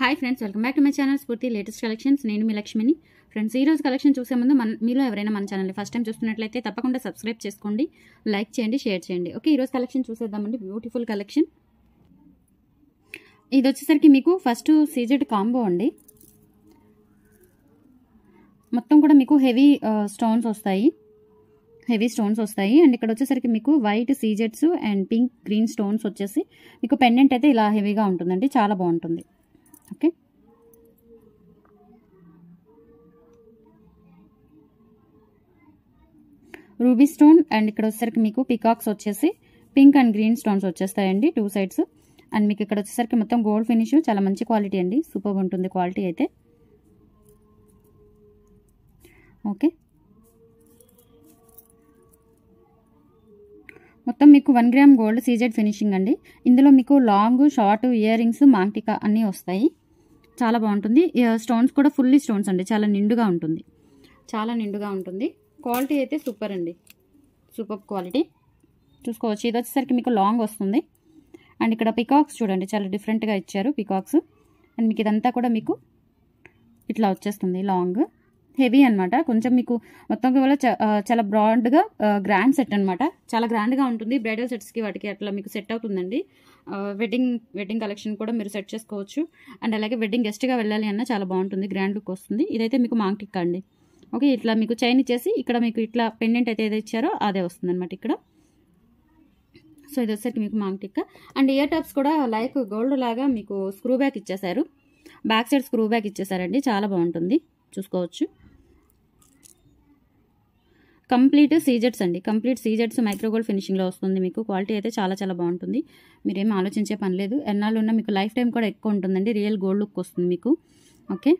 hi friends welcome back to my channel Spoorthi latest collections నేను మీ లక్ష్మిని ఫ్రెండ్స్ ఈ రోజు కలెక్షన్ చూసే ముందు మన మీలో ఎవరైనా మన ఛానల్ ఫస్ట్ టైం చూస్తున్నట్లయితే తప్పకుండా సబ్స్క్రైబ్ చేసుకోండి లైక్ చేయండి షేర్ చేయండి ఓకే ఈరోజు కలెక్షన్ చూసేద్దామండి బ్యూటిఫుల్ కలెక్షన్ ఇది వచ్చేసరికి మీకు ఫస్ట్ సీజెడ్ కాంబో అండి మొత్తం కూడా మీకు హెవీ స్టోన్స్ uh, వస్తాయి హెవీ స్టోన్స్ వస్తాయి అండ్ ఇక్కడ వచ్చేసరికి మీకు వైట్ సీజెట్స్ అండ్ పింక్ గ్రీన్ స్టోన్స్ వచ్చేసి మీకు పెండెంట్ అయితే ఇలా హెవీగా ఉంటుందండి చాలా బాగుంటుంది రూబీ స్టోన్ అండ్ ఇక్కడ వచ్చేసరికి మీకు పికాక్స్ వచ్చేసి పింక్ అండ్ గ్రీన్ స్టోన్స్ వచ్చేస్తాయండి టూ సైడ్స్ అండ్ మీకు ఇక్కడ వచ్చేసరికి మొత్తం గోల్డ్ ఫినిష్ చాలా మంచి క్వాలిటీ అండి సూపర్ ఉంటుంది క్వాలిటీ అయితే ఓకే మొత్తం మీకు one gram gold CZ finishing అండి ఇందులో మీకు long short ear rings maang tikka అన్నీ వస్తాయి చాలా బాగుంటుంది స్టోన్స్ కూడా ఫుల్లీ స్టోన్స్ అండి చాలా నిండుగా ఉంటుంది చాలా నిండుగా ఉంటుంది క్వాలిటీ అయితే సూపర్ అండి సూపర్ క్వాలిటీ చూసుకోవచ్చు ఇది వచ్చేసరికి మీకు లాంగ్ వస్తుంది అండ్ ఇక్కడ పికాక్స్ చూడండి చాలా డిఫరెంట్గా ఇచ్చారు పికాక్స్ అండ్ మీకు ఇదంతా కూడా మీకు ఇట్లా వచ్చేస్తుంది లాంగ్ హెవీ అనమాట కొంచెం మీకు మొత్తం వల్ల చాలా బ్రాడ్గా గ్రాండ్ సెట్ అనమాట చాలా గ్రాండ్గా ఉంటుంది బ్రైడల్ సెట్స్కి వాటికి అట్లా మీకు సెట్ అవుతుందండి వెడ్డింగ్ వెడ్డింగ్ కలెక్షన్ కూడా మీరు సెట్ చేసుకోవచ్చు అండ్ అలాగే వెడ్డింగ్ గెస్ట్గా వెళ్ళాలి అన్న చాలా బాగుంటుంది గ్రాండ్ లుక్ వస్తుంది ఇదైతే మీకు మాంకిక్ అండి ఓకే ఇట్లా మీకు చైన్ ఇచ్చేసి ఇక్కడ మీకు ఇట్లా పెండెంట్ అయితే ఏదో ఇచ్చారో అదే అనమాట ఇక్కడ సో ఇది వచ్చేసరికి మీకు maang tikka and ear tops కూడా లైక్ గోల్డ్ లాగా మీకు స్క్రూ బ్యాక్ ఇచ్చేసారు బ్యాక్ సైడ్ స్క్రూ బ్యాక్ ఇచ్చేసారండి చాలా బాగుంటుంది చూసుకోవచ్చు కంప్లీట్ సీజెట్స్ అండి కంప్లీట్ సీజెట్స్ మైక్రోగోల్డ్ ఫినిషింగ్లో వస్తుంది మీకు క్వాలిటీ అయితే చాలా చాలా బాగుంటుంది మీరేం ఆలోచించే పని లేదు ఎన్నాళ్ళు ఉన్న మీకు లైఫ్ టైం కూడా ఎక్కువ ఉంటుందండి రియల్ గోల్డ్ లుక్ వస్తుంది మీకు ఓకే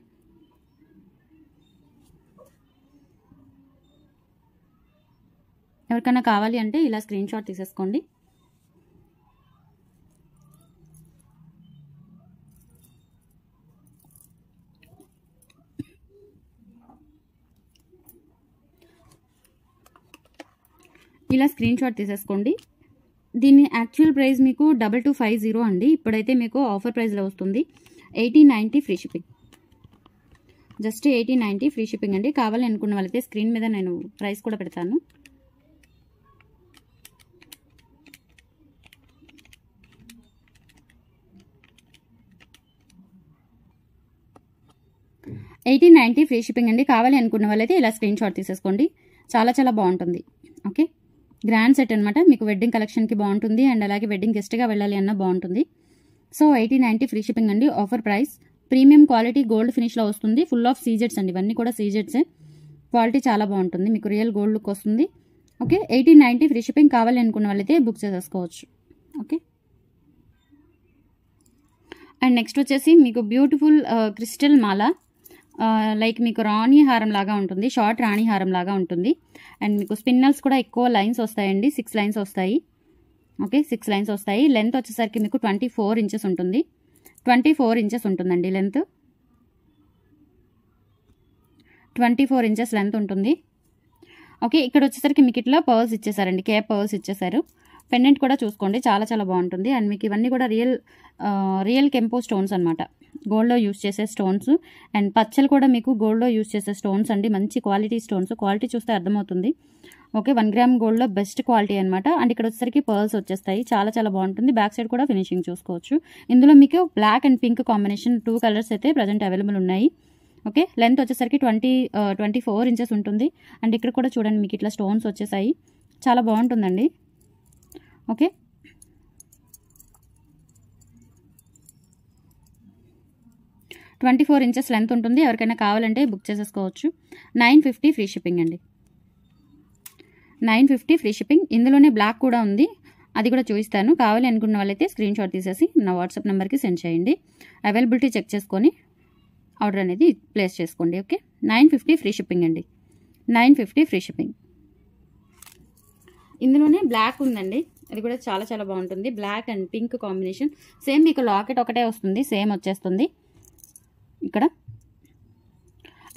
ఎవరికైనా కావాలి అంటే ఇలా స్క్రీన్ షాట్ తీసేసుకోండి ఇలా స్క్రీన్ షాట్ తీసేసుకోండి దీని యాక్చువల్ ప్రైస్ మీకు డబల్ టూ ఫైవ్ జీరో అండి ఇప్పుడైతే మీకు ఆఫర్ ప్రైస్లో వస్తుంది eighteen ninety free shipping just eighteen ninety free shipping అండి కావాలి అనుకున్న వాళ్ళైతే స్క్రీన్ మీద నేను ప్రైస్ కూడా పెడతాను ఎయిటీన్ నైంటీ ఫ్రీ షిప్పింగ్ అండి కావాలి అనుకున్న వాళ్ళైతే ఇలా స్క్రీన్ షాట్ తీసేసుకోండి చాలా చాలా బాగుంటుంది ఓకే గ్రాండ్ సెట్ అనమాట మీకు వెడ్డింగ్ కలెక్షన్కి బాగుంటుంది అండ్ అలాగే వెడ్డింగ్ గెస్ట్గా వెళ్ళాలి అన్న బాగుంటుంది so eighty ninety free shipping అండి offer price premium quality gold ఫినిష్లో వస్తుంది ఫుల్ ఆఫ్ సీజెట్స్ అండి ఇవన్నీ కూడా సీజెట్సే క్వాలిటీ చాలా బాగుంటుంది మీకు రియల్ గోల్డ్ లుక్ వస్తుంది okay eighteen ninety free shipping కావాలి అనుకున్న వాళ్ళైతే బుక్ చేసేసుకోవచ్చు ఓకే అండ్ నెక్స్ట్ వచ్చేసి మీకు బ్యూటిఫుల్ క్రిస్టల్ మాల లైక్ మీకు రాణి హారం లాగా ఉంటుంది షార్ట్ రాణి హారం లాగా ఉంటుంది అండ్ మీకు స్పిన్నల్స్ కూడా ఎక్కువ లైన్స్ వస్తాయండి సిక్స్ లైన్స్ వస్తాయి ఓకే సిక్స్ లైన్స్ వస్తాయి లెంత్ వచ్చేసరికి మీకు ట్వంటీ ఫోర్ ఇంచెస్ ఉంటుంది ట్వంటీ ఫోర్ ఇంచెస్ ఉంటుందండి length twenty four inches length ఉంటుంది ఓకే ఇక్కడ వచ్చేసరికి మీకు ఇట్లా పర్స్ ఇచ్చేసారండి కేప్ పర్స్ ఇచ్చేసారు పెండెంట్ కూడా చూసుకోండి చాలా చాలా బాగుంటుంది అండ్ మీకు ఇవన్నీ కూడా రియల్ రియల్ కెంపో స్టోన్స్ అనమాట గోల్డ్లో యూస్ చేసే స్టోన్స్ అండ్ పచ్చలు కూడా మీకు గోల్డ్లో యూస్ చేసే స్టోన్స్ అండి మంచి క్వాలిటీ స్టోన్స్ క్వాలిటీ చూస్తే అర్థమవుతుంది ఓకే వన్ గ్రామ్ గోల్డ్లో బెస్ట్ క్వాలిటీ అనమాట అండ్ ఇక్కడ వచ్చేసరికి పర్ల్స్ వచ్చేస్తాయి చాలా చాలా బాగుంటుంది బ్యాక్ సైడ్ కూడా ఫినిషింగ్ చూసుకోవచ్చు ఇందులో మీకు black and pink combination two colours అయితే ప్రజెంట్ అవైలబుల్ ఉన్నాయి ఓకే లెంత్ వచ్చేసరికి ట్వంటీ ట్వంటీ ఫోర్ ఇంచెస్ ఉంటుంది అండ్ ఇక్కడ కూడా చూడండి మీకు ఇట్లా స్టోన్స్ వచ్చేసాయి చాలా బాగుంటుందండి okay twenty four inches length ఉంటుంది ఎవరికైనా కావాలంటే బుక్ చేసేసుకోవచ్చు నైన్ ఫిఫ్టీ ఫ్రీ షిప్పింగ్ అండి నైన్ ఫిఫ్టీ ఫ్రీ షిప్పింగ్ ఇందులోనే బ్లాక్ కూడా ఉంది అది కూడా చూపిస్తాను కావాలి అనుకున్న వాళ్ళైతే స్క్రీన్ షాట్ తీసేసి నా వాట్సాప్ నెంబర్కి సెండ్ చేయండి అవైలబిలిటీ చెక్ చేసుకొని ఆర్డర్ అనేది ప్లేస్ చేసుకోండి okay nine fifty free shipping అండి నైన్ ఫిఫ్టీ ఫ్రీ షిప్పింగ్ ఇందులోనే బ్లాక్ ఉందండి ఇది కూడా చాలా చాలా బాగుంటుంది black and pink combination same మీకు లాకెట్ ఒకటే వస్తుంది సేమ్ వచ్చేస్తుంది ఇక్కడ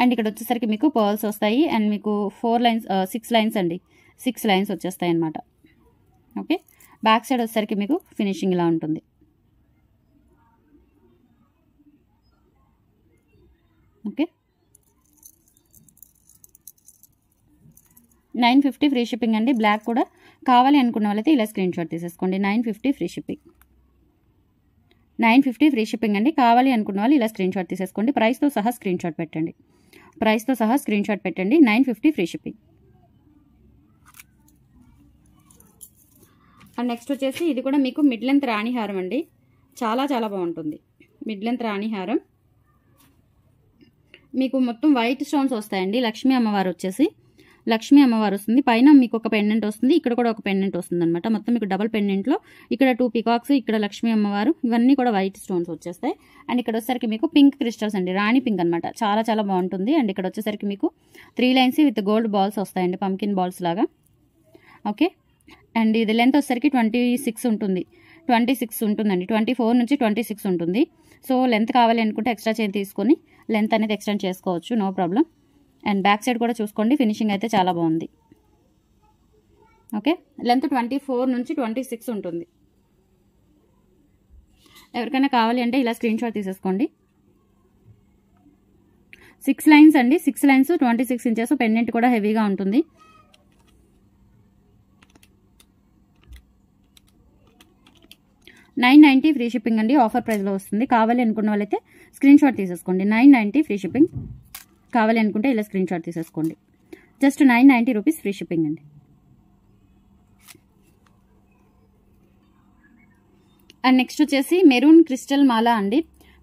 అండ్ ఇక్కడ వచ్చేసరికి మీకు పర్ల్స్ వస్తాయి అండ్ మీకు ఫోర్ లైన్స్ సిక్స్ లైన్స్ అండి సిక్స్ లైన్స్ వచ్చేస్తాయి అనమాట ఓకే బ్యాక్ సైడ్ వచ్చేసరికి మీకు ఫినిషింగ్ ఇలా ఉంటుంది okay nine fifty free shipping అండి బ్లాక్ కూడా కావాలి అనుకున్న వాళ్ళైతే ఇలా స్క్రీన్ షాట్ తీసేసుకోండి nine fifty free shipping nine fifty free shipping అండి కావాలి అనుకున్న వాళ్ళు ఇలా స్క్రీన్ షాట్ తీసేసుకోండి ప్రైస్తో సహా స్క్రీన్ షాట్ పెట్టండి ప్రైస్తో సహా స్క్రీన్ షాట్ పెట్టండి nine fifty free shipping and next వచ్చేసి ఇది కూడా మీకు మిడ్ లెంత్ రాణి హారం అండి చాలా చాలా బాగుంటుంది మిడ్ లెంత్ రాణి హారం మీకు మొత్తం వైట్ స్టోన్స్ వస్తాయండి లక్ష్మీ అమ్మవారు వచ్చేసి లక్ష్మీ అమ్మవారు వస్తుంది పైన మీకు ఒక పెండెంట్ వస్తుంది ఇక్కడ కూడా ఒక పెండెంట్ వస్తుంది అనమాట మొత్తం మీకు డబల్ పెండెంట్లో ఇక్కడ టూ పికాక్స్ ఇక్కడ లక్ష్మీ అమ్మవారు ఇవన్నీ కూడా వైట్ స్టోన్స్ వచ్చేస్తాయి అండ్ ఇక్కడ వచ్చేసరికి మీకు పింక్ క్రిస్టల్స్ అండి రాణి పింక్ అనమాట చాలా చాలా బాగుంటుంది అండ్ ఇక్కడ వచ్చేసరికి మీకు three lines with gold balls వస్తాయండి పంకిన్ బాల్స్ లాగా ఓకే అండ్ ఇది లెంత్ వచ్చేసరికి ట్వంటీ సిక్స్ ఉంటుంది ట్వంటీ సిక్స్ ఉంటుందండి ట్వంటీ ఫోర్ నుంచి ట్వంటీ సిక్స్ ఉంటుంది సో లెంత్ కావాలి అనుకుంటే ఎక్స్ట్రా చైన్ తీసుకొని లెంత్ అనేది ఎక్స్టెండ్ చేసుకోవచ్చు no problem and back side కూడా చూసుకోండి ఫినిషింగ్ అయితే చాలా బాగుంది ఓకే లెంత్ ట్వంటీ ఫోర్ నుంచి ట్వంటీ సిక్స్ ఉంటుంది ఎవరికైనా కావాలి అంటే ఇలా స్క్రీన్ షాట్ తీసేసుకోండి సిక్స్ లైన్స్ అండి six lines twenty six inches pendant కూడా హెవీగా ఉంటుంది నైన్ నైంటీ ఫ్రీ షిప్పింగ్ అండి ఆఫర్ ప్రైస్లో వస్తుంది కావాలి అనుకున్న వాళ్ళైతే స్క్రీన్ షాట్ తీసేసుకోండి నైన్ నైంటీ ఫ్రీ షిప్పింగ్ కావాలి అనుకుంటే ఇలా స్క్రీన్ షాట్ తీసేసుకోండి just nine ninety rupees free shipping అండి అండ్ నెక్స్ట్ వచ్చేసి మెరూన్ క్రిస్టల్ మాల అండి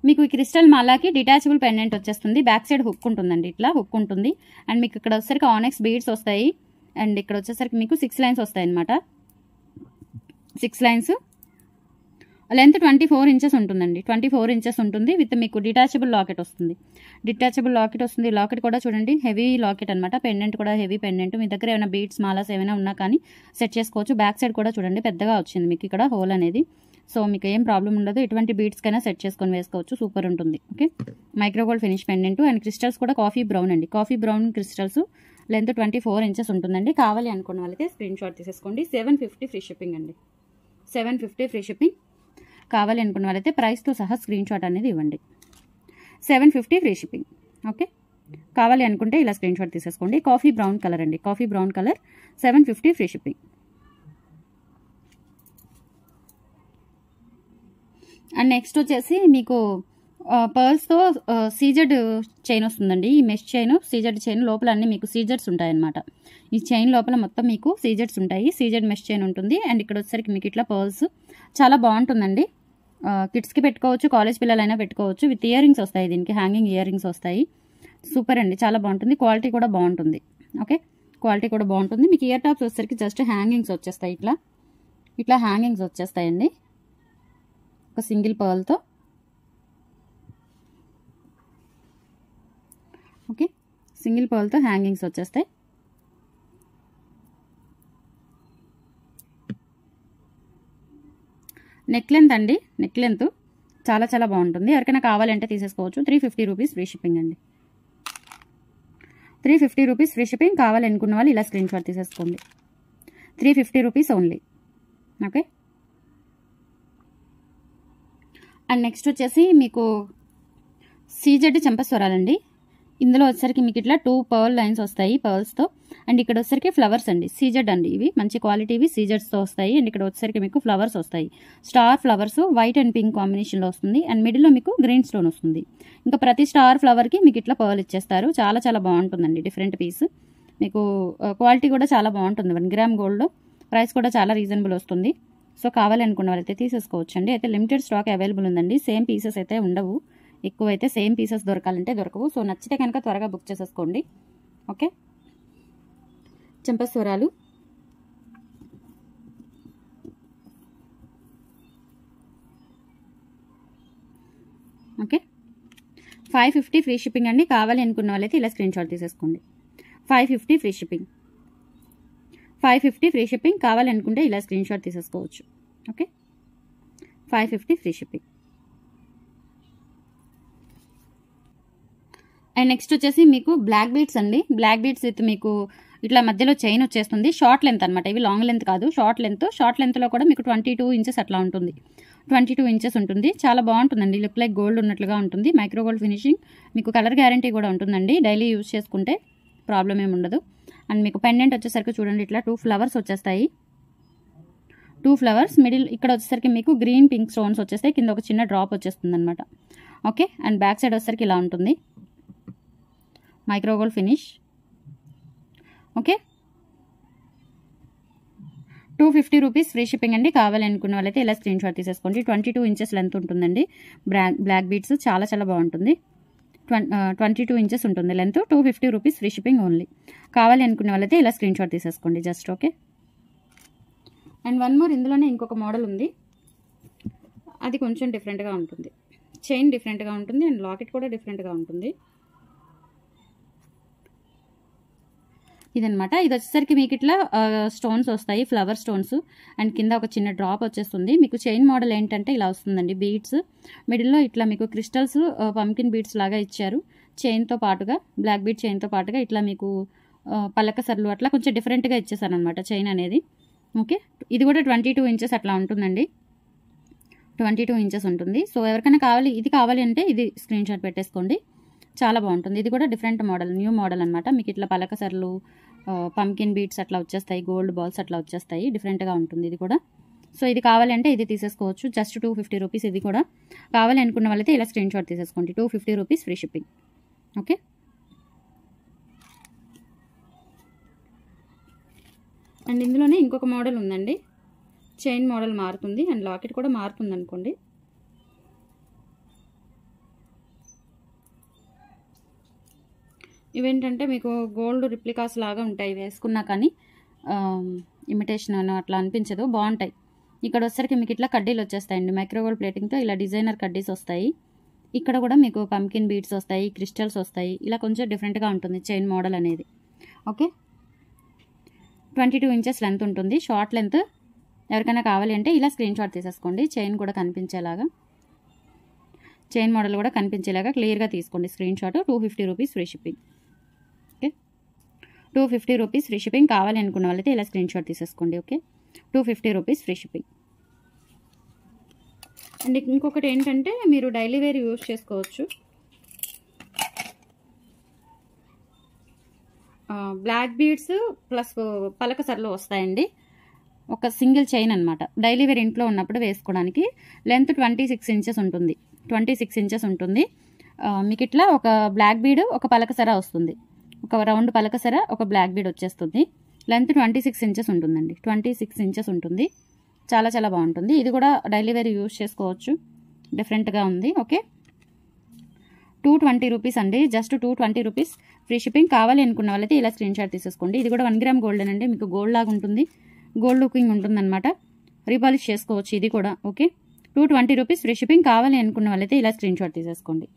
మీకు ఈ క్రిస్టల్ మాలాకి డిటాచబుల్ పెండెంట్ వచ్చేస్తుంది బ్యాక్ సైడ్ హుక్ ఉంటుందండి ఇట్లా హుక్ ఉంటుంది అండ్ మీకు ఇక్కడ వచ్చేసరికి ఆనెక్స్ బీడ్స్ వస్తాయి అండ్ ఇక్కడ వచ్చేసరికి మీకు సిక్స్ లైన్స్ వస్తాయి అనమాట six lines length twenty four inches ఉంటుందండి ట్వంటీ ఫోర్ ఇంచెస్ ఉంటుంది విత్ మీకు డిటాచబుల్ లాకెట్ వస్తుంది డిటాచబుల్ లాకెట్ వస్తుంది లాకెట్ కూడా చూడండి హెవీ లాకెట్ అనమాట పెండెంట్ కూడా హెవీ పెండెంట్ మీ దగ్గర ఏమైనా బీట్స్ మాలాస్ ఏమైనా ఉన్నా కానీ సెట్ చేసుకోవచ్చు బ్యాక్ సైడ్ కూడా చూడండి పెద్దగా వచ్చింది మీకు ఇక్కడ హోల్ అనేది సో మీకు ఏం ప్రాబ్లం ఉండదు ఎటువంటి బీట్స్కైనా సెట్ చేసుకొని వేసుకోవచ్చు సూపర్ ఉంటుంది okay micro gold finish pendant and crystals కూడా కాఫీ బ్రౌన్ అండి coffee brown crystals length twenty four inches ఉంటుందండి కావాలి అనుకున్న వాళ్ళకి స్క్రీన్ షాట్ తీసేసుకోండి సెవెన్ ఫిఫ్టీ ఫ్రీ షిప్పింగ్ అండి సెవెన్ ఫిఫ్టీ ఫ్రీ షిప్పింగ్ కావాలి అనుకున్న వాళ్ళైతే ప్రైస్తో సహా స్క్రీన్ షాట్ అనేది ఇవ్వండి seven fifty free shipping okay కావాలి అనుకుంటే ఇలా స్క్రీన్ షాట్ తీసేసుకోండి కాఫీ బ్రౌన్ కలర్ అండి coffee brown colour seven fifty free shipping and next వచ్చేసి మీకు పర్ల్స్తో సీజర్డ్ చైన్ వస్తుందండి ఈ మెష్ చైన్ సీజర్డ్ చైన్ లోపల అన్ని మీకు సీజర్స్ ఉంటాయన్నమాట ఈ చైన్ లోపల మొత్తం మీకు సీజర్స్ ఉంటాయి సీజెడ్ మెష్ చైన్ ఉంటుంది అండ్ ఇక్కడ వచ్చేసరికి మీకు ఇట్లా పర్ల్స్ చాలా బాగుంటుందండి కిడ్స్కి పెట్టుకోవచ్చు కాలేజ్ పిల్లలైనా పెట్టుకోవచ్చు విత్ ఇయర్ రింగ్స్ వస్తాయి దీనికి హ్యాంగింగ్ ఇయర్ రింగ్స్ వస్తాయి సూపర్ అండి చాలా బాగుంటుంది క్వాలిటీ కూడా బాగుంటుంది ఓకే క్వాలిటీ కూడా బాగుంటుంది మీకు ఇయర్ టాప్స్ వచ్చేసరికి జస్ట్ హ్యాంగింగ్స్ వచ్చేస్తాయి ఇట్లా ఇట్లా హ్యాంగింగ్స్ వచ్చేస్తాయండి ఒక సింగిల్ పర్ల్తో ఓకే సింగిల్ పర్ల్తో హ్యాంగింగ్స్ వచ్చేస్తాయి నెక్ లెంత్ అండి నెక్ లెంత్ చాలా చాలా బాగుంటుంది ఎవరికైనా కావాలంటే తీసేసుకోవచ్చు three fifty rupees free shipping అండి three fifty rupees free shipping కావాలనుకున్న వాళ్ళు ఇలా స్క్రీన్ షాట్ తీసేసుకోండి three fifty rupees only okay and next వచ్చేసి మీకు సీజెడ్ చెంపస్వరాలండి ఇందులో వచ్చేసరికి మీకు ఇట్లా టూ పర్ల్ లైన్స్ వస్తాయి పర్ల్స్తో అండ్ ఇక్కడ వచ్చేసరికి ఫ్లవర్స్ అండి సీజర్డ్ అండి ఇవి మంచి క్వాలిటీవి సీజర్స్తో వస్తాయి అండ్ ఇక్కడ వచ్చేసరికి మీకు ఫ్లవర్స్ వస్తాయి star flowers white and pink కాంబినేషన్లో వస్తుంది అండ్ మిడిల్లో మీకు గ్రీన్ స్టోన్ వస్తుంది ఇంకా ప్రతి స్టార్ ఫ్లవర్కి మీకు ఇట్లా పర్ల్ ఇచ్చేస్తారు చాలా చాలా బాగుంటుందండి డిఫరెంట్ పీస్ మీకు క్వాలిటీ కూడా చాలా బాగుంటుంది వన్ గ్రామ్ గోల్డ్ ప్రైస్ కూడా చాలా రీజనబుల్ వస్తుంది సో కావాలనుకున్న వాళ్ళైతే తీసేసుకోవచ్చండి అయితే లిమిటెడ్ స్టాక్ అవైలబుల్ ఉందండి సేమ్ పీసెస్ అయితే ఉండవు ఎక్కువైతే సేమ్ పీసెస్ దొరకాలంటే దొరకవు సో నచ్చితే కనుక త్వరగా బుక్ చేసేసుకోండి ఓకే చెంపస్వరాలు okay five fifty free shipping అండి కావాలి అనుకున్న వాళ్ళైతే ఇలా స్క్రీన్ షాట్ తీసేసుకోండి five fifty free shipping five fifty free shipping కావాలనుకుంటే ఇలా స్క్రీన్ షాట్ తీసేసుకోవచ్చు okay five fifty free shipping and next వచ్చేసి మీకు బ్లాక్ బీట్స్ అండి బ్లాక్ బీట్స్ విత్ మీకు ఇట్లా మధ్యలో చైన్ వచ్చేస్తుంది షార్ట్ లెంత్ అనమాట ఇవి లాంగ్ లెంత్ కాదు షార్ట్ లెంత్ షార్ట్ లెంత్లో కూడా మీకు ట్వంటీ టూ ఇంచెస్ అట్లా ఉంటుంది ట్వంటీ టూ ఇంచెస్ ఉంటుంది చాలా బాగుంటుందండి లుక్ లైక్ గోల్డ్ ఉన్నట్లుగా ఉంటుంది మైక్రో గోల్డ్ ఫినిషింగ్ మీకు కలర్ గ్యారంటీ కూడా ఉంటుందండి డైలీ యూజ్ చేసుకుంటే ప్రాబ్లం ఏమి ఉండదు అండ్ మీకు పెండెంట్ వచ్చేసరికి చూడండి ఇట్లా టూ ఫ్లవర్స్ వచ్చేస్తాయి టూ ఫ్లవర్స్ మిడిల్ ఇక్కడ వచ్చేసరికి మీకు గ్రీన్ పింక్ స్టోన్స్ వచ్చేస్తాయి కింద ఒక చిన్న డ్రాప్ వచ్చేస్తుంది అనమాట ఓకే అండ్ బ్యాక్ సైడ్ వచ్చేసరికి ఇలా ఉంటుంది micro gold finish okay two fifty rupees free shipping అండి కావాలనుకున్న వాళ్ళైతే ఇలా స్క్రీన్ షాట్ తీసేసుకోండి ట్వంటీ టూ ఇంచెస్ లెంత్ ఉంటుందండి బ్లాక్ బ్లాక్ బీడ్స్ చాలా చాలా బాగుంటుంది ట్వంటీ టూ ఇంచెస్ ఉంటుంది length two fifty rupees free shipping only కావాలి అనుకున్న వాళ్ళైతే ఇలా స్క్రీన్ షాట్ తీసేసుకోండి just okay and one more ఇందులోనే ఇంకొక మోడల్ ఉంది అది కొంచెం డిఫరెంట్గా ఉంటుంది చైన్ డిఫరెంట్గా ఉంటుంది అండ్ లాకెట్ కూడా డిఫరెంట్గా ఉంటుంది ఇదనమాట ఇది వచ్చేసరికి మీకు ఇట్లా స్టోన్స్ వస్తాయి ఫ్లవర్ స్టోన్స్ అండ్ కింద ఒక చిన్న డ్రాప్ వచ్చేస్తుంది మీకు చైన్ మోడల్ ఏంటంటే ఇలా వస్తుందండి బీడ్స్ మిడిల్లో ఇట్లా మీకు క్రిస్టల్స్ పంకిన్ బీడ్స్ లాగా ఇచ్చారు చైన్తో పాటుగా బ్లాక్ బీడ్ చైన్తో పాటుగా ఇట్లా మీకు పలక సర్లు అట్లా కొంచెం డిఫరెంట్గా ఇచ్చేసాను అనమాట చైన్ అనేది ఓకే ఇది కూడా ట్వంటీ టూ ఇంచెస్ అట్లా ఉంటుందండి ట్వంటీ టూ ఇంచెస్ ఉంటుంది సో ఎవరికైనా కావాలి ఇది కావాలి అంటే ఇది స్క్రీన్ షాట్ పెట్టేసుకోండి చాలా బాగుంటుంది ఇది కూడా డిఫరెంట్ మోడల్ న్యూ మోడల్ అనమాట మీకు ఇట్లా పలకసర్లు పంకిన్ బీట్స్ అట్లా వచ్చేస్తాయి గోల్డ్ బాల్స్ అట్లా వచ్చేస్తాయి డిఫరెంట్గా ఉంటుంది ఇది కూడా సో ఇది కావాలంటే ఇది తీసేసుకోవచ్చు జస్ట్ టూ ఫిఫ్టీ రూపీస్ ఇది కూడా కావాలి అనుకున్న వాళ్ళైతే ఇలా స్క్రీన్ షాట్ తీసేసుకోండి two fifty rupees free shipping okay and ఇందులోనే ఇంకొక మోడల్ ఉందండి చైన్ మోడల్ మారుతుంది అండ్ లాకెట్ కూడా మారుతుంది అనుకోండి ఇవేంటంటే మీకు గోల్డ్ రిప్లికాస్ లాగా ఉంటాయి వేసుకున్నా కానీ ఇమిటేషన్ అట్లా అనిపించదు బాగుంటాయి ఇక్కడ వచ్చరికి మీకు ఇట్లా కడ్డీలు వచ్చేస్తాయండి మైక్రోగోల్డ్ ప్లేటింగ్తో ఇలా డిజైనర్ కడ్డీస్ వస్తాయి ఇక్కడ కూడా మీకు పంకిన్ బీడ్స్ వస్తాయి క్రిస్టల్స్ వస్తాయి ఇలా కొంచెం డిఫరెంట్గా ఉంటుంది చైన్ మోడల్ అనేది okay twenty two inches length ఉంటుంది షార్ట్ లెంత్ ఎవరికైనా కావాలి అంటే ఇలా స్క్రీన్ షాట్ తీసేసుకోండి చైన్ కూడా కనిపించేలాగా చైన్ మోడల్ కూడా కనిపించేలాగా క్లియర్గా తీసుకోండి screen shot two fifty rupees free shipping two fifty rupees free shipping కావాలనుకున్న వాళ్ళైతే ఇలా స్క్రీన్ షాట్ తీసేసుకోండి okay two fifty rupees free shipping and ఇంకొకటి ఏంటంటే మీరు డైలీ వేర్ యూజ్ చేసుకోవచ్చు బ్లాక్ బీడ్స్ ప్లస్ పలక సర్లు వస్తాయండి ఒక సింగిల్ చైన్ అనమాట డైలీ వేర్ ఇంట్లో ఉన్నప్పుడు వేసుకోవడానికి లెంత్ ట్వంటీ సిక్స్ ఇంచెస్ ఉంటుంది ట్వంటీ సిక్స్ ఇంచెస్ ఉంటుంది మీకు ఇట్లా ఒక బ్లాక్ బీడ్ ఒక పలక సర వస్తుంది ఒక రౌండ్ పలక సర ఒక బ్లాక్ బీడ్ వచ్చేస్తుంది లెంత్ ట్వంటీ సిక్స్ ఇంచెస్ ఉంటుందండి ట్వంటీ సిక్స్ ఇంచెస్ ఉంటుంది చాలా చాలా బాగుంటుంది ఇది కూడా డైలీ వేర్ యూజ్ చేసుకోవచ్చు డిఫరెంట్గా ఉంది ఓకే టూ ట్వంటీ రూపీస్ అండి just two twenty rupees free shipping కావాలి అనుకున్న వాళ్ళైతే ఇలా స్క్రీన్ షాట్ తీసేసుకోండి ఇది కూడా వన్ గ్రామ్ గోల్డ్ అండి మీకు గోల్డ్ లాగా ఉంటుంది గోల్డ్ లుకింగ్ ఉంటుందన్నమాట రీపాలిష్ చేసుకోవచ్చు ఇది కూడా okay two twenty rupees free shipping కావాలి అనుకున్న వాళ్ళైతే ఇలా స్క్రీన్ షాట్ తీసేసుకోండి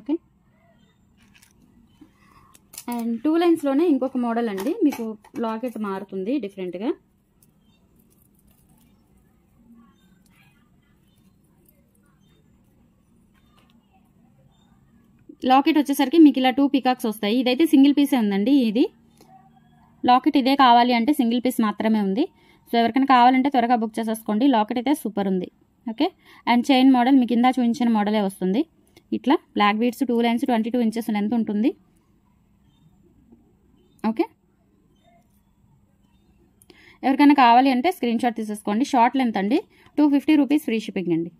ఓకే అండ్ టూ లైన్స్లోనే ఇంకొక మోడల్ అండి మీకు లాకెట్ మారుతుంది డిఫరెంట్గా లాకెట్ వచ్చేసరికి మీకు ఇలా టూ పికాక్స్ వస్తాయి ఇదైతే సింగిల్ పీసే ఉందండి ఇది లాకెట్ ఇదే కావాలి అంటే సింగిల్ పీస్ మాత్రమే ఉంది సో ఎవరికైనా కావాలంటే త్వరగా బుక్ చేసేసుకోండి లాకెట్ అయితే సూపర్ ఉంది ఓకే అండ్ చైన్ మోడల్ మీకు కింద చూపించిన మోడలే వస్తుంది ఇట్లా black beads two lines twenty two inches length ఉంటుంది ఓకే ఎవరికైనా కావాలి అంటే స్క్రీన్ షాట్ తీసేసుకోండి షార్ట్ లెంత్ అండి two fifty rupees free shipping అండి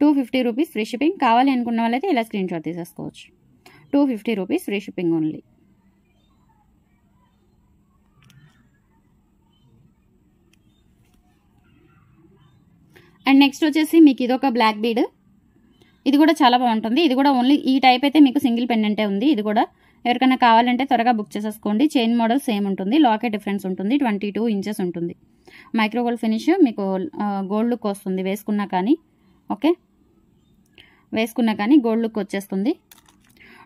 two fifty rupees free shipping కావాలి అనుకున్న వాళ్ళైతే ఇలా స్క్రీన్ షాట్ తీసేసుకోవచ్చు two fifty rupees free shipping only and next వచ్చేసి మీకు ఇదొక బ్లాక్ బీడ్ ఇది కూడా చాలా బాగుంటుంది ఇది కూడా ఓన్లీ ఈ టైప్ అయితే మీకు సింగిల్ పెండెంటే ఉంది ఇది కూడా ఎవరికైనా కావాలంటే త్వరగా బుక్ చేసేసుకోండి చైన్ మోడల్ సేమ్ ఉంటుంది లాకే డిఫరెన్స్ ఉంటుంది ట్వంటీ టూ ఇంచెస్ ఉంటుంది మైక్రో గోల్డ్ ఫినిష్ మీకు గోల్డ్ లుక్ వస్తుంది వేసుకున్నా కానీ ఓకే వేసుకున్నా కానీ గోల్డ్ లుక్ వచ్చేస్తుంది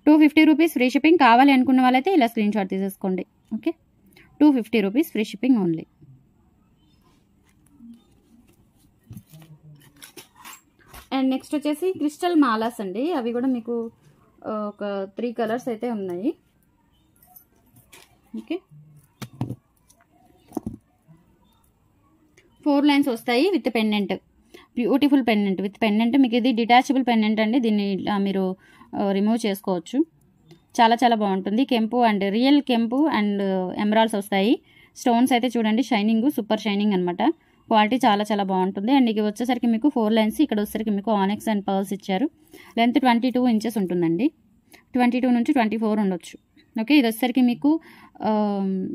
two fifty rupees free shipping కావాలి అనుకున్న వాళ్ళైతే ఇలా స్క్రీన్ షాట్ తీసేసుకోండి okay two fifty rupees free shipping only and next వచ్చేసి క్రిస్టల్ మాలాస్ అండి అవి కూడా మీకు ఒక త్రీ కలర్స్ అయితే ఉన్నాయి ఓకే ఫోర్ లైన్స్ వస్తాయి with pendant beautiful pendant with pendant మీకు ఇది డిటాచబుల్ పెండెంట్ అండి దీన్ని మీరు రిమూవ్ చేసుకోవచ్చు చాలా చాలా బాగుంటుంది కెంపు అండ్ రియల్ కెంపు అండ్ ఎమరాల్స్ వస్తాయి స్టోన్స్ అయితే చూడండి షైనింగ్ సూపర్ షైనింగ్ అనమాట క్వాలిటీ చాలా చాలా బాగుంటుంది అండ్ ఇక వచ్చేసరికి మీకు ఫోర్ లైన్స్ ఇక్కడ వచ్చేసరికి మీకు ఆనెక్స్ అండ్ పర్ల్స్ ఇచ్చారు లెంత్ ట్వంటీ టూ ఇంచెస్ ఉంటుందండి ట్వంటీ టూ నుంచి ట్వంటీ ఫోర్ ఉండొచ్చు ఓకే ఇది వచ్చేసరికి మీకు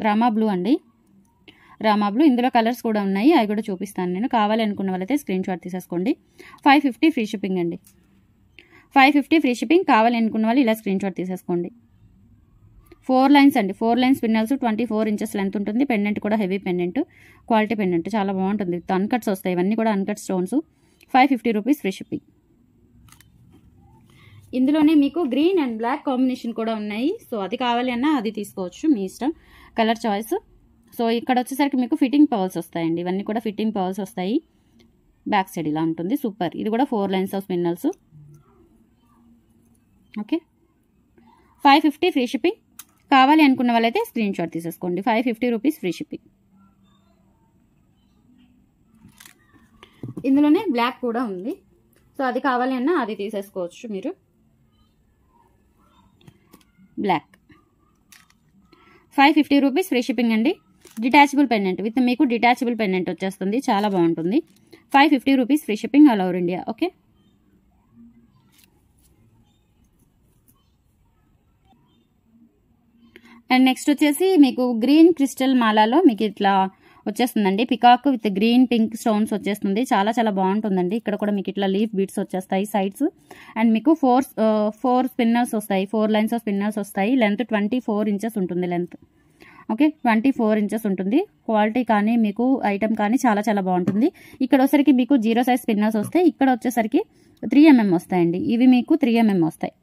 రామా బ్లూ అండి రామా బ్లూ ఇందులో కలర్స్ కూడా ఉన్నాయి అవి కూడా చూపిస్తాను నేను కావాలి అనుకున్న వాళ్ళైతే స్క్రీన్ షాట్ తీసేసుకోండి ఫైవ్ ఫిఫ్టీ ఫ్రీ షిప్పింగ్ అండి ఫైవ్ ఫిఫ్టీ ఫ్రీ షిప్పింగ్ కావాలి అనుకున్న వాళ్ళు ఇలా స్క్రీన్ షాట్ తీసేసుకోండి ఫోర్ లైన్స్ అండి four lines spinels twenty four inches length ఉంటుంది పెండెంట్ కూడా హెవీ పెండెంట్ క్వాలిటీ పెండెంట్ చాలా బాగుంటుంది అన్కట్స్ వస్తాయి ఇవన్నీ కూడా uncut stones five fifty rupees free shipping ఇందులోనే మీకు గ్రీన్ అండ్ బ్లాక్ కాంబినేషన్ కూడా ఉన్నాయి సో అది కావాలి అన్నా అది తీసుకోవచ్చు మీ ఇష్టం కలర్ చాయిస్ సో ఇక్కడ వచ్చేసరికి మీకు ఫిట్టింగ్ పవర్స్ వస్తాయండి ఇవన్నీ కూడా ఫిట్టింగ్ పవర్స్ వస్తాయి బ్యాక్ సైడ్ ఇలా ఉంటుంది సూపర్ ఇది కూడా four lines of spinels okay five fifty free shipping కావాలి అనుకున్న వాళ్ళైతే స్క్రీన్ షాట్ తీసేసుకోండి five fifty rupees free shipping ఇందులోనే బ్లాక్ కూడా ఉంది సో అది కావాలి అన్నా అది తీసేసుకోవచ్చు మీరు black five fifty rupees free shipping అండి డిటాచబుల్ పెండెంట్ విత్ మీకు డిటాచబుల్ పెండెంట్ వచ్చేస్తుంది చాలా బాగుంటుంది five fifty rupees free shipping all over India okay and next వచ్చేసి మీకు గ్రీన్ క్రిస్టల్ మాలాలో మీకు ఇట్లా వచ్చేస్తుందండి peacock with green pink stones వచ్చేస్తుంది చాలా చాలా బాగుంటుందండి ఇక్కడ కూడా మీకు ఇట్లా లీఫ్ బీట్స్ వచ్చేస్తాయి సైడ్స్ అండ్ మీకు ఫోర్ ఫోర్ స్పిన్నర్స్ వస్తాయి ఫోర్ లైన్స్ ఆఫ్ స్పిన్నర్స్ వస్తాయి లెంత్ ట్వంటీ ఇంచెస్ ఉంటుంది length okay twenty four inches ఉంటుంది క్వాలిటీ కానీ మీకు ఐటమ్ కానీ చాలా చాలా బాగుంటుంది ఇక్కడ వచ్చేసరికి మీకు జీరో సైజ్ స్పిన్నర్స్ వస్తాయి ఇక్కడ వచ్చేసరికి త్రీ ఎంఎం వస్తాయండి ఇవి మీకు త్రీ ఎంఎం వస్తాయి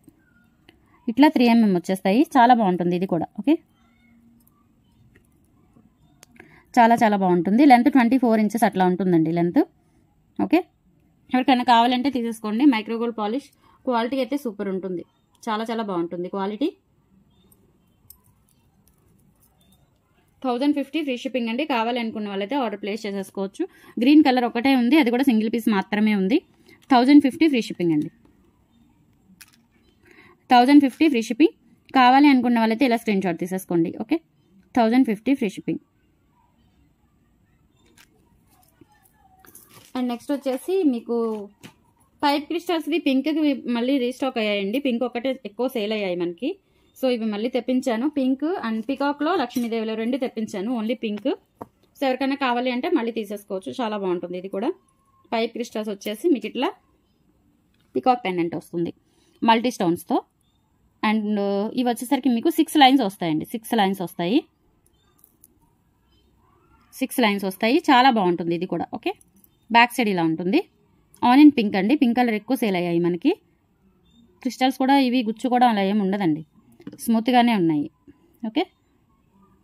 ఇట్లా త్రీ ఎంఎం వచ్చేస్తాయి చాలా బాగుంటుంది ఇది కూడా ఓకే చాలా చాలా బాగుంటుంది లెంత్ ట్వంటీ ఫోర్ ఇంచెస్ అట్లా ఉంటుందండి లెంత్ ఓకే ఎవరికైనా కావాలంటే తీసేసుకోండి మైక్రోగోల్డ్ పాలిష్ క్వాలిటీ అయితే సూపర్ ఉంటుంది చాలా చాలా బాగుంటుంది quality thousand fifty free shipping అండి కావాలనుకున్న వాళ్ళైతే ఆర్డర్ ప్లేస్ చేసేసుకోవచ్చు గ్రీన్ కలర్ ఒకటే ఉంది అది కూడా సింగిల్ పీస్ మాత్రమే ఉంది థౌజండ్ ఫిఫ్టీ ఫ్రీ షిప్పింగ్ అండి థౌజండ్ ఫిఫ్టీ ఫ్రీ షిప్పింగ్ కావాలి అనుకున్న వాళ్ళైతే ఇలా స్క్రీన్ షాట్ తీసేసుకోండి okay thousand fifty free shipping and next వచ్చేసి మీకు పైప్ క్రిస్టల్స్ది పింక్కి మళ్ళీ రీస్టాక్ అయ్యాయండి పింక్ ఒకటే ఎక్కువ సేల్ అయ్యాయి మనకి సో ఇవి మళ్ళీ తెప్పించాను పింక్ అండ్ పికాక్లో లక్ష్మీదేవిలో రెండు తెప్పించాను ఓన్లీ పింక్ సో ఎవరికైనా కావాలి అంటే మళ్ళీ తీసేసుకోవచ్చు చాలా బాగుంటుంది ఇది కూడా పైప్ క్రిస్టల్స్ వచ్చేసి మీకు ఇట్లా పికాక్ పెండెంట్ వస్తుంది మల్టీ స్టోన్స్తో అండ్ ఇవి వచ్చేసరికి మీకు సిక్స్ లైన్స్ వస్తాయండి సిక్స్ లైన్స్ వస్తాయి సిక్స్ లైన్స్ వస్తాయి చాలా బాగుంటుంది ఇది కూడా ఓకే బ్యాక్ సైడ్ ఇలా ఉంటుంది ఆనియన్ పింక్ అండి పింక్ కలర్ ఎక్కువ సేల్ అయ్యాయి మనకి క్రిస్టల్స్ కూడా ఇవి గుచ్చు కూడా అలా ఏమి ఉండదండి స్మూత్గానే ఉన్నాయి ఓకే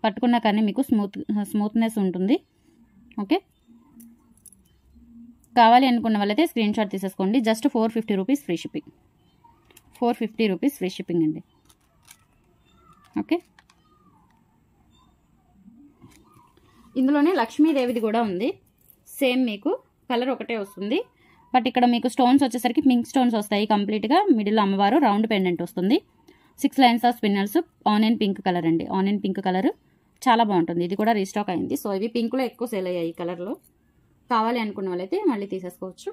పట్టుకున్న కానీ మీకు స్మూత్ స్మూత్నెస్ ఉంటుంది ఓకే కావాలి అనుకున్న వాళ్ళైతే స్క్రీన్ షాట్ తీసేసుకోండి just four fifty rupees free shipping four fifty rupees free shipping అండి ఓకే ఇందులోనే లక్ష్మీదేవిది కూడా ఉంది సేమ్ మీకు కలర్ ఒకటే వస్తుంది బట్ ఇక్కడ మీకు స్టోన్స్ వచ్చేసరికి పింక్ స్టోన్స్ వస్తాయి కంప్లీట్గా మిడిల్ అమ్మవారు రౌండ్ పెండెంట్ వస్తుంది six lines of spinners onion pink colour అండి ఆనియన్ పింక్ కలర్ చాలా బాగుంటుంది ఇది కూడా రీస్టాక్ అయింది సో ఇవి పింక్లో ఎక్కువ సేల్ అయ్యాయి ఈ కలర్లో కావాలి అనుకున్న వాళ్ళైతే మళ్ళీ తీసేసుకోవచ్చు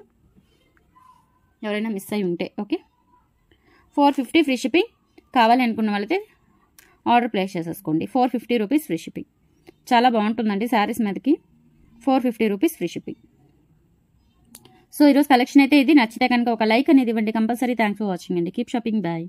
ఎవరైనా మిస్ అయ్యి ఉంటే okay four fifty free shipping కావాలి అనుకున్న వాళ్ళైతే ఆర్డర్ ప్లేస్ చేసేసుకోండి four fifty rupees free shipping చాలా బాగుంటుందండి శారీస్ మీదకి four fifty rupees free shipping so ఈరోజు కలెక్షన్ అయితే ఇది నచ్చితే కనుక ఒక లైక్ అనేది ఇవ్వండి కంపల్సరీ థ్యాంక్స్ ఫర్ వాచింగ్ అండి కీప్ షాపింగ్ బాయ్